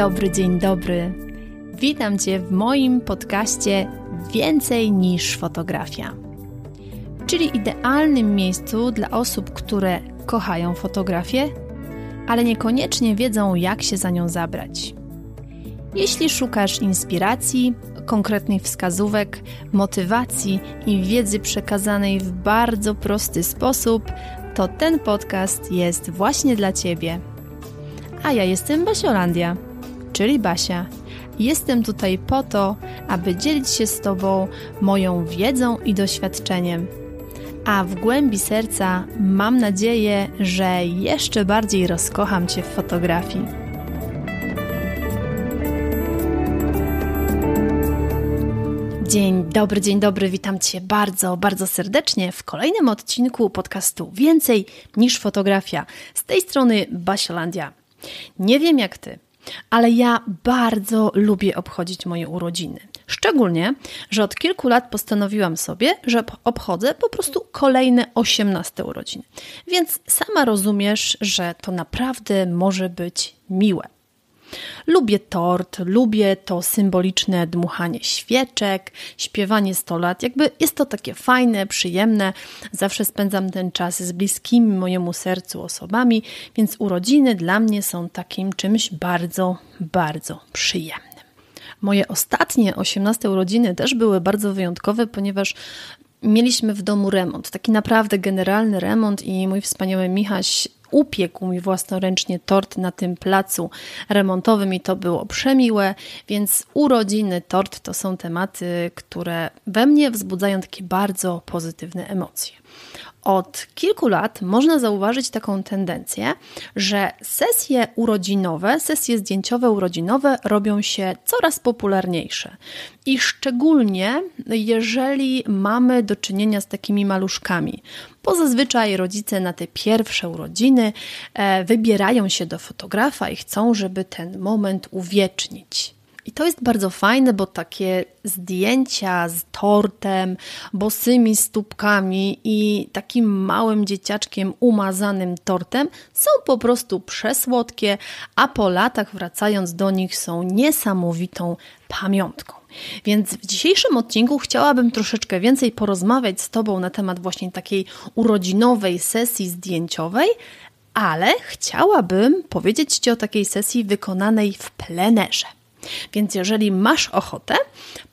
dobry, dzień dobry. Witam Cię w moim podcaście Więcej niż fotografia, czyli idealnym miejscu dla osób, które kochają fotografię, ale niekoniecznie wiedzą, jak się za nią zabrać. Jeśli szukasz inspiracji, konkretnych wskazówek, motywacji i wiedzy przekazanej w bardzo prosty sposób, to ten podcast jest właśnie dla Ciebie. A ja jestem Basiolandia czyli Basia. Jestem tutaj po to, aby dzielić się z Tobą moją wiedzą i doświadczeniem. A w głębi serca mam nadzieję, że jeszcze bardziej rozkocham Cię w fotografii. Dzień dobry, dzień dobry, witam Cię bardzo, bardzo serdecznie w kolejnym odcinku podcastu Więcej niż fotografia. Z tej strony Basiolandia. Nie wiem jak Ty, ale ja bardzo lubię obchodzić moje urodziny. Szczególnie, że od kilku lat postanowiłam sobie, że obchodzę po prostu kolejne 18 urodziny. Więc sama rozumiesz, że to naprawdę może być miłe. Lubię tort, lubię to symboliczne dmuchanie świeczek, śpiewanie 100 lat. Jakby jest to takie fajne, przyjemne. Zawsze spędzam ten czas z bliskimi mojemu sercu osobami, więc urodziny dla mnie są takim czymś bardzo, bardzo przyjemnym. Moje ostatnie 18 urodziny też były bardzo wyjątkowe, ponieważ mieliśmy w domu remont, taki naprawdę generalny remont i mój wspaniały Michaś upiekł mi własnoręcznie tort na tym placu remontowym i to było przemiłe, więc urodziny, tort to są tematy, które we mnie wzbudzają takie bardzo pozytywne emocje. Od kilku lat można zauważyć taką tendencję, że sesje urodzinowe, sesje zdjęciowe urodzinowe robią się coraz popularniejsze. I szczególnie jeżeli mamy do czynienia z takimi maluszkami, bo zazwyczaj rodzice na te pierwsze urodziny e, wybierają się do fotografa i chcą, żeby ten moment uwiecznić. I to jest bardzo fajne, bo takie zdjęcia z tortem, bosymi stópkami i takim małym dzieciaczkiem umazanym tortem są po prostu przesłodkie, a po latach wracając do nich są niesamowitą pamiątką. Więc w dzisiejszym odcinku chciałabym troszeczkę więcej porozmawiać z Tobą na temat właśnie takiej urodzinowej sesji zdjęciowej, ale chciałabym powiedzieć Ci o takiej sesji wykonanej w plenerze. Więc jeżeli masz ochotę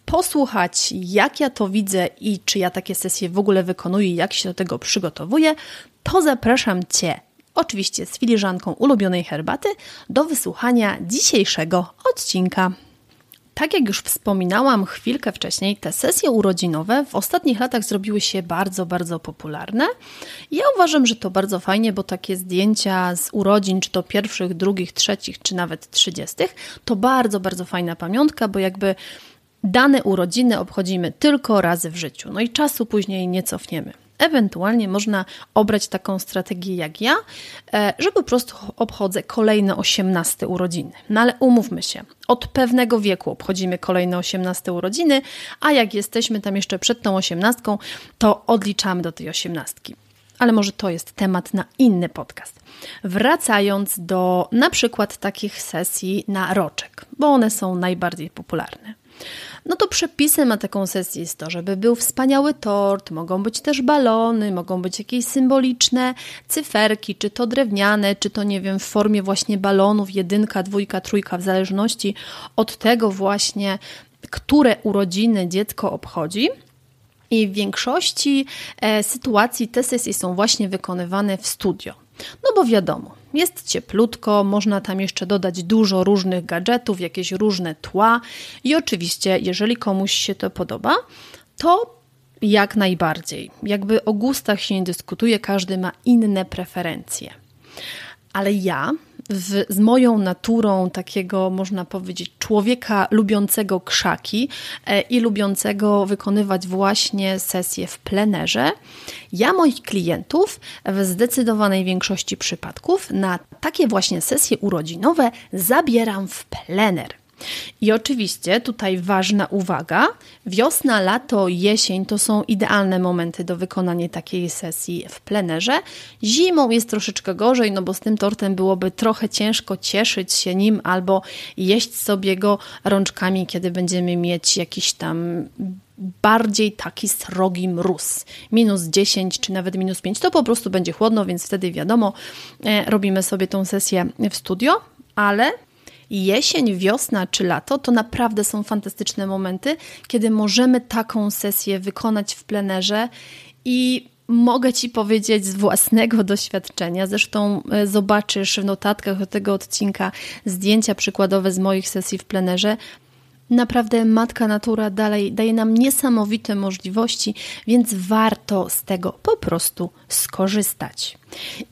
posłuchać, jak ja to widzę i czy ja takie sesje w ogóle wykonuję, jak się do tego przygotowuję, to zapraszam Cię, oczywiście z filiżanką ulubionej herbaty, do wysłuchania dzisiejszego odcinka. Tak jak już wspominałam chwilkę wcześniej, te sesje urodzinowe w ostatnich latach zrobiły się bardzo, bardzo popularne. Ja uważam, że to bardzo fajnie, bo takie zdjęcia z urodzin, czy to pierwszych, drugich, trzecich, czy nawet trzydziestych, to bardzo, bardzo fajna pamiątka, bo jakby dane urodziny obchodzimy tylko razy w życiu, no i czasu później nie cofniemy. Ewentualnie można obrać taką strategię jak ja, e, że po prostu obchodzę kolejne 18 urodziny. No ale umówmy się, od pewnego wieku obchodzimy kolejne 18 urodziny, a jak jesteśmy tam jeszcze przed tą 18, to odliczamy do tej 18 ale może to jest temat na inny podcast. Wracając do na przykład takich sesji na roczek, bo one są najbardziej popularne. No to przepisem na taką sesję jest to, żeby był wspaniały tort, mogą być też balony, mogą być jakieś symboliczne cyferki, czy to drewniane, czy to nie wiem, w formie właśnie balonów, jedynka, dwójka, trójka, w zależności od tego właśnie, które urodziny dziecko obchodzi. I w większości e, sytuacji te sesje są właśnie wykonywane w studio. No bo wiadomo, jest cieplutko, można tam jeszcze dodać dużo różnych gadżetów, jakieś różne tła i oczywiście, jeżeli komuś się to podoba, to jak najbardziej. Jakby o gustach się nie dyskutuje, każdy ma inne preferencje. Ale ja w, z moją naturą takiego, można powiedzieć, człowieka lubiącego krzaki e, i lubiącego wykonywać właśnie sesje w plenerze, ja moich klientów w zdecydowanej większości przypadków na takie właśnie sesje urodzinowe zabieram w plener. I oczywiście tutaj ważna uwaga: wiosna, lato, jesień to są idealne momenty do wykonania takiej sesji w plenerze. Zimą jest troszeczkę gorzej, no bo z tym tortem byłoby trochę ciężko cieszyć się nim albo jeść sobie go rączkami, kiedy będziemy mieć jakiś tam bardziej taki srogi mróz. Minus 10 czy nawet minus 5 to po prostu będzie chłodno, więc wtedy wiadomo, e, robimy sobie tą sesję w studio, ale jesień, wiosna czy lato to naprawdę są fantastyczne momenty, kiedy możemy taką sesję wykonać w plenerze i mogę Ci powiedzieć z własnego doświadczenia. Zresztą e, zobaczysz w notatkach do tego odcinka zdjęcia przykładowe z moich sesji w plenerze. Naprawdę matka natura dalej daje nam niesamowite możliwości, więc warto z tego po prostu skorzystać.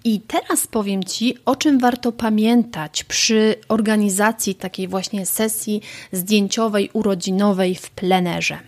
I teraz powiem Ci, o czym warto pamiętać przy organizacji takiej właśnie sesji zdjęciowej, urodzinowej w plenerze.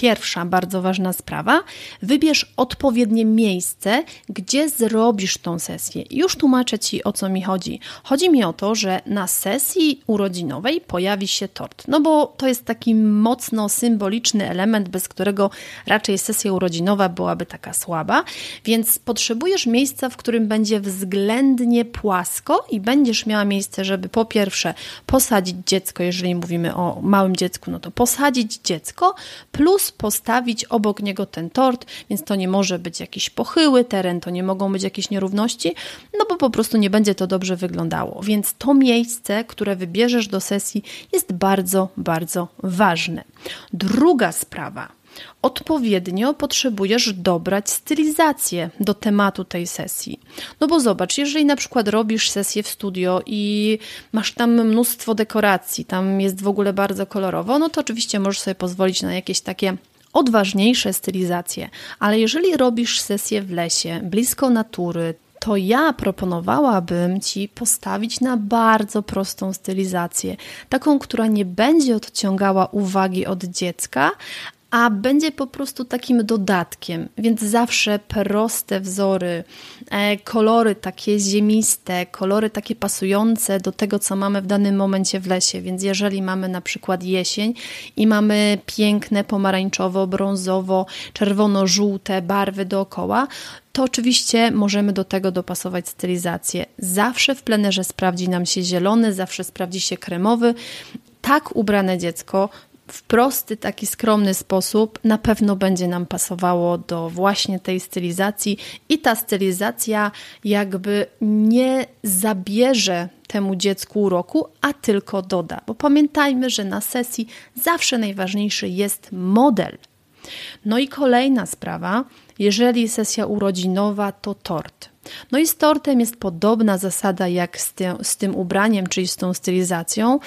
Pierwsza bardzo ważna sprawa, wybierz odpowiednie miejsce, gdzie zrobisz tą sesję. Już tłumaczę Ci o co mi chodzi. Chodzi mi o to, że na sesji urodzinowej pojawi się tort, no bo to jest taki mocno symboliczny element, bez którego raczej sesja urodzinowa byłaby taka słaba, więc potrzebujesz miejsca, w którym będzie względnie płasko i będziesz miała miejsce, żeby po pierwsze posadzić dziecko, jeżeli mówimy o małym dziecku, no to posadzić dziecko, plus postawić obok niego ten tort, więc to nie może być jakiś pochyły teren, to nie mogą być jakieś nierówności, no bo po prostu nie będzie to dobrze wyglądało. Więc to miejsce, które wybierzesz do sesji, jest bardzo, bardzo ważne. Druga sprawa, odpowiednio potrzebujesz dobrać stylizację do tematu tej sesji. No bo zobacz, jeżeli na przykład robisz sesję w studio i masz tam mnóstwo dekoracji, tam jest w ogóle bardzo kolorowo, no to oczywiście możesz sobie pozwolić na jakieś takie odważniejsze stylizacje. Ale jeżeli robisz sesję w lesie, blisko natury, to ja proponowałabym Ci postawić na bardzo prostą stylizację, taką, która nie będzie odciągała uwagi od dziecka, a będzie po prostu takim dodatkiem. Więc zawsze proste wzory, e, kolory takie ziemiste, kolory takie pasujące do tego, co mamy w danym momencie w lesie. Więc jeżeli mamy na przykład jesień i mamy piękne pomarańczowo, brązowo, czerwono-żółte barwy dookoła, to oczywiście możemy do tego dopasować stylizację. Zawsze w plenerze sprawdzi nam się zielony, zawsze sprawdzi się kremowy. Tak ubrane dziecko w prosty, taki skromny sposób na pewno będzie nam pasowało do właśnie tej stylizacji i ta stylizacja jakby nie zabierze temu dziecku uroku, a tylko doda. Bo pamiętajmy, że na sesji zawsze najważniejszy jest model. No i kolejna sprawa, jeżeli sesja urodzinowa, to tort. No i z tortem jest podobna zasada jak z, z tym ubraniem, czyli z tą stylizacją.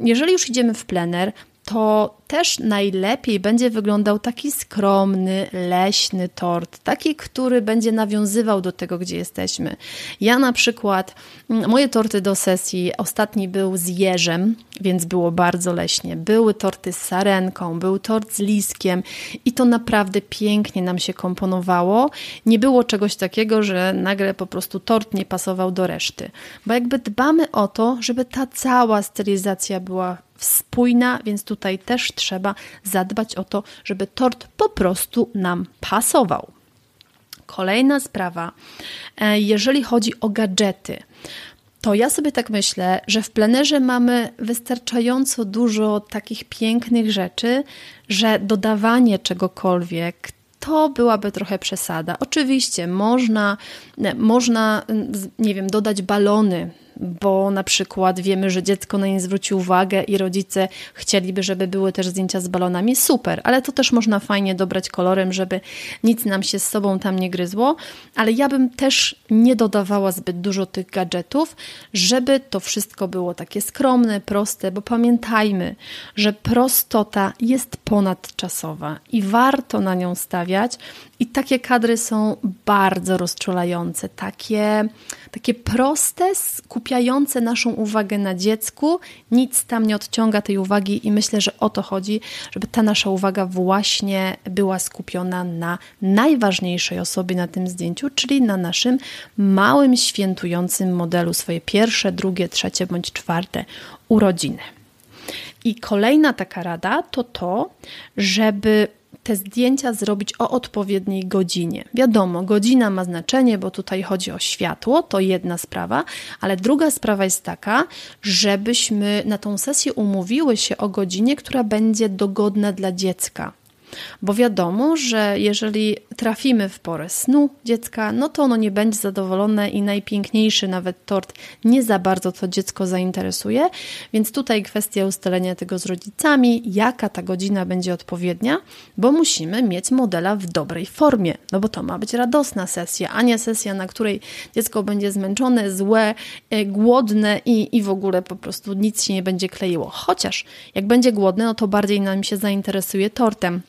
Jeżeli już idziemy w plener, to też najlepiej będzie wyglądał taki skromny, leśny tort, taki, który będzie nawiązywał do tego, gdzie jesteśmy. Ja na przykład, mm, moje torty do sesji, ostatni był z jeżem, więc było bardzo leśnie. Były torty z sarenką, był tort z liskiem i to naprawdę pięknie nam się komponowało. Nie było czegoś takiego, że nagle po prostu tort nie pasował do reszty. Bo jakby dbamy o to, żeby ta cała stylizacja była spójna, więc tutaj też trzeba zadbać o to, żeby tort po prostu nam pasował. Kolejna sprawa, e, jeżeli chodzi o gadżety to ja sobie tak myślę, że w plenerze mamy wystarczająco dużo takich pięknych rzeczy, że dodawanie czegokolwiek to byłaby trochę przesada. Oczywiście można, można nie wiem, dodać balony bo na przykład wiemy, że dziecko na nie zwróci uwagę i rodzice chcieliby, żeby były też zdjęcia z balonami. Super, ale to też można fajnie dobrać kolorem, żeby nic nam się z sobą tam nie gryzło. Ale ja bym też nie dodawała zbyt dużo tych gadżetów, żeby to wszystko było takie skromne, proste, bo pamiętajmy, że prostota jest ponadczasowa i warto na nią stawiać, i takie kadry są bardzo rozczulające, takie, takie proste, skupiające naszą uwagę na dziecku. Nic tam nie odciąga tej uwagi, i myślę, że o to chodzi, żeby ta nasza uwaga właśnie była skupiona na najważniejszej osobie na tym zdjęciu, czyli na naszym małym, świętującym modelu swoje pierwsze, drugie, trzecie bądź czwarte urodziny. I kolejna taka rada to to, żeby te zdjęcia zrobić o odpowiedniej godzinie. Wiadomo, godzina ma znaczenie, bo tutaj chodzi o światło, to jedna sprawa, ale druga sprawa jest taka, żebyśmy na tą sesję umówiły się o godzinie, która będzie dogodna dla dziecka. Bo wiadomo, że jeżeli trafimy w porę snu dziecka, no to ono nie będzie zadowolone i najpiękniejszy nawet tort nie za bardzo to dziecko zainteresuje. Więc tutaj kwestia ustalenia tego z rodzicami, jaka ta godzina będzie odpowiednia, bo musimy mieć modela w dobrej formie, no bo to ma być radosna sesja, a nie sesja, na której dziecko będzie zmęczone, złe, e, głodne i, i w ogóle po prostu nic się nie będzie kleiło. Chociaż jak będzie głodne, no to bardziej nam się zainteresuje tortem.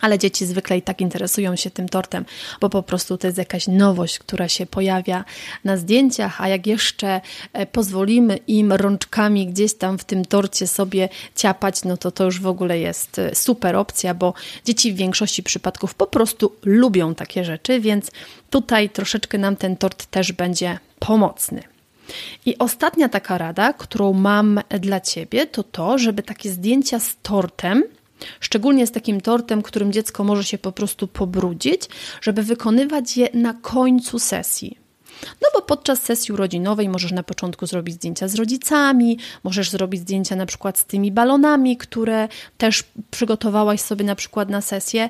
Ale dzieci zwykle i tak interesują się tym tortem, bo po prostu to jest jakaś nowość, która się pojawia na zdjęciach, a jak jeszcze e, pozwolimy im rączkami gdzieś tam w tym torcie sobie ciapać, no to to już w ogóle jest e, super opcja, bo dzieci w większości przypadków po prostu lubią takie rzeczy, więc tutaj troszeczkę nam ten tort też będzie pomocny. I ostatnia taka rada, którą mam dla Ciebie, to to, żeby takie zdjęcia z tortem Szczególnie z takim tortem, którym dziecko może się po prostu pobrudzić, żeby wykonywać je na końcu sesji. No bo podczas sesji urodzinowej możesz na początku zrobić zdjęcia z rodzicami, możesz zrobić zdjęcia na przykład z tymi balonami, które też przygotowałaś sobie na przykład na sesję,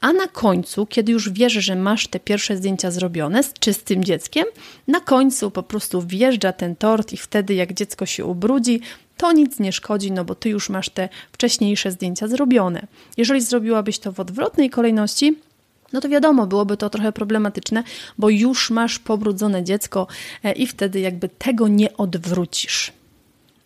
a na końcu, kiedy już wiesz, że masz te pierwsze zdjęcia zrobione z czystym dzieckiem, na końcu po prostu wjeżdża ten tort i wtedy jak dziecko się ubrudzi, to nic nie szkodzi, no bo ty już masz te wcześniejsze zdjęcia zrobione. Jeżeli zrobiłabyś to w odwrotnej kolejności, no to wiadomo, byłoby to trochę problematyczne, bo już masz pobrudzone dziecko e, i wtedy jakby tego nie odwrócisz.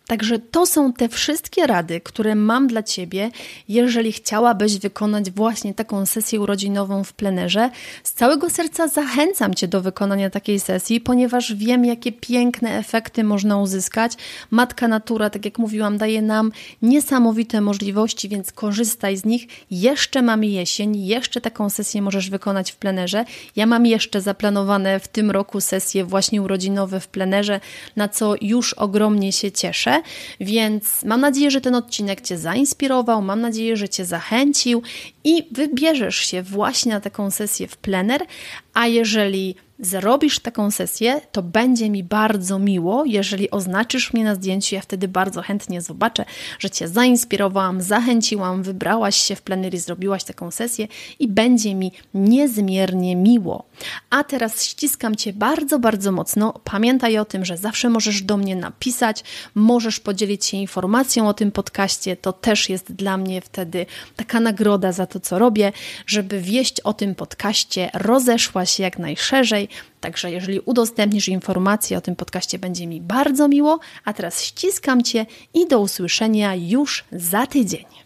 Także to są te wszystkie rady, które mam dla Ciebie, jeżeli chciałabyś wykonać właśnie taką sesję urodzinową w plenerze. Z całego serca zachęcam Cię do wykonania takiej sesji, ponieważ wiem, jakie piękne efekty można uzyskać. Matka Natura, tak jak mówiłam, daje nam niesamowite możliwości, więc korzystaj z nich. Jeszcze mamy jesień, jeszcze taką sesję możesz wykonać w plenerze. Ja mam jeszcze zaplanowane w tym roku sesje właśnie urodzinowe w plenerze, na co już ogromnie się cieszę więc mam nadzieję, że ten odcinek Cię zainspirował, mam nadzieję, że Cię zachęcił i wybierzesz się właśnie na taką sesję w plener, a jeżeli zrobisz taką sesję, to będzie mi bardzo miło, jeżeli oznaczysz mnie na zdjęciu. Ja wtedy bardzo chętnie zobaczę, że Cię zainspirowałam, zachęciłam, wybrałaś się w plenery, zrobiłaś taką sesję i będzie mi niezmiernie miło. A teraz ściskam Cię bardzo, bardzo mocno. Pamiętaj o tym, że zawsze możesz do mnie napisać, możesz podzielić się informacją o tym podcaście. To też jest dla mnie wtedy taka nagroda za to, co robię, żeby wieść o tym podcaście rozeszła się jak najszerzej Także jeżeli udostępnisz informacje o tym podcaście, będzie mi bardzo miło. A teraz ściskam Cię i do usłyszenia już za tydzień.